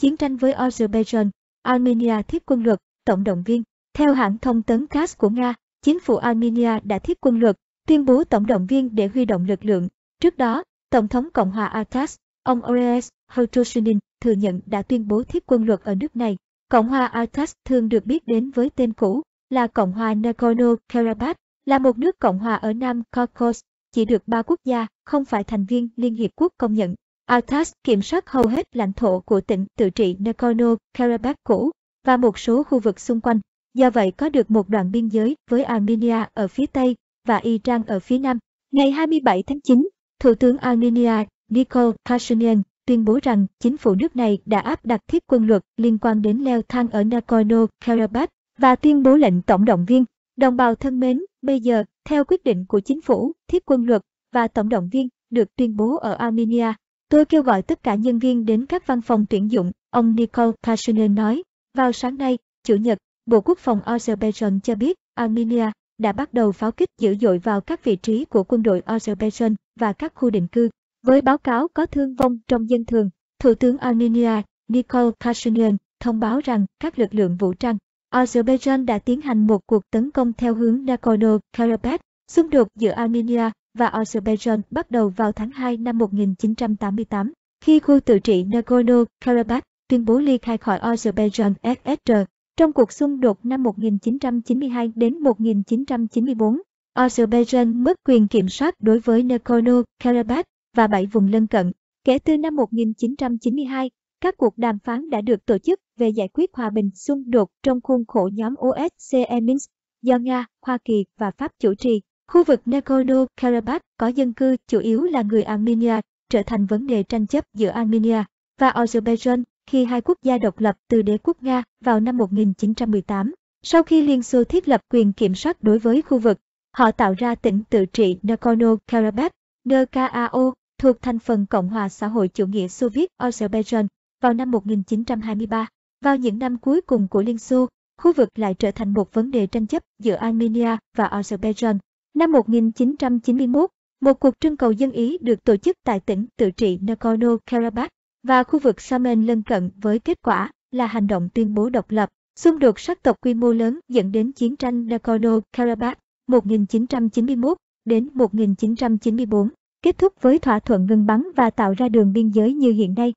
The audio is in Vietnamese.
Chiến tranh với Azerbaijan, Armenia thiết quân luật, tổng động viên. Theo hãng thông tấn CAS của Nga, chính phủ Armenia đã thiết quân luật, tuyên bố tổng động viên để huy động lực lượng. Trước đó, Tổng thống Cộng hòa Artas, ông Ores Hertoshunin, thừa nhận đã tuyên bố thiết quân luật ở nước này. Cộng hòa Artas thường được biết đến với tên cũ là Cộng hòa Nagorno-Karabakh, là một nước Cộng hòa ở Nam Caucasus, chỉ được ba quốc gia, không phải thành viên Liên Hiệp Quốc công nhận. Altas kiểm soát hầu hết lãnh thổ của tỉnh tự trị Nagorno-Karabakh cũ và một số khu vực xung quanh, do vậy có được một đoạn biên giới với Armenia ở phía Tây và Iran ở phía Nam. Ngày 27 tháng 9, Thủ tướng Armenia Nikol Pashinyan tuyên bố rằng chính phủ nước này đã áp đặt thiết quân luật liên quan đến leo thang ở Nagorno-Karabakh và tuyên bố lệnh tổng động viên. Đồng bào thân mến, bây giờ, theo quyết định của chính phủ, thiết quân luật và tổng động viên được tuyên bố ở Armenia. Tôi kêu gọi tất cả nhân viên đến các văn phòng tuyển dụng, ông Nikol Pashinyan nói. Vào sáng nay, Chủ nhật, Bộ Quốc phòng Azerbaijan cho biết Armenia đã bắt đầu pháo kích dữ dội vào các vị trí của quân đội Azerbaijan và các khu định cư. Với báo cáo có thương vong trong dân thường, Thủ tướng Armenia Nikol Pashinyan thông báo rằng các lực lượng vũ trang Azerbaijan đã tiến hành một cuộc tấn công theo hướng Nagorno-Karabakh. Xung đột giữa Armenia và Azerbaijan bắt đầu vào tháng 2 năm 1988, khi khu tự trị Nagorno-Karabakh tuyên bố ly khai khỏi Azerbaijan SSR. Trong cuộc xung đột năm 1992 đến 1994, Azerbaijan mất quyền kiểm soát đối với Nagorno-Karabakh và bảy vùng lân cận. Kể từ năm 1992, các cuộc đàm phán đã được tổ chức về giải quyết hòa bình xung đột trong khuôn khổ nhóm OSCE Minsk do Nga, Hoa Kỳ và Pháp chủ trì. Khu vực Nagorno-Karabakh có dân cư chủ yếu là người Armenia, trở thành vấn đề tranh chấp giữa Armenia và Azerbaijan khi hai quốc gia độc lập từ đế quốc Nga vào năm 1918. Sau khi Liên Xô thiết lập quyền kiểm soát đối với khu vực, họ tạo ra tỉnh tự trị Nagorno-Karabakh, NKAO, thuộc thành phần Cộng hòa xã hội chủ nghĩa Xô Viết Azerbaijan vào năm 1923. Vào những năm cuối cùng của Liên Xô, khu vực lại trở thành một vấn đề tranh chấp giữa Armenia và Azerbaijan. Năm 1991, một cuộc trưng cầu dân Ý được tổ chức tại tỉnh tự trị Nagorno-Karabakh và khu vực Samen lân cận với kết quả là hành động tuyên bố độc lập. Xung đột sắc tộc quy mô lớn dẫn đến chiến tranh Nagorno-Karabakh 1991 đến 1994, kết thúc với thỏa thuận ngừng bắn và tạo ra đường biên giới như hiện nay.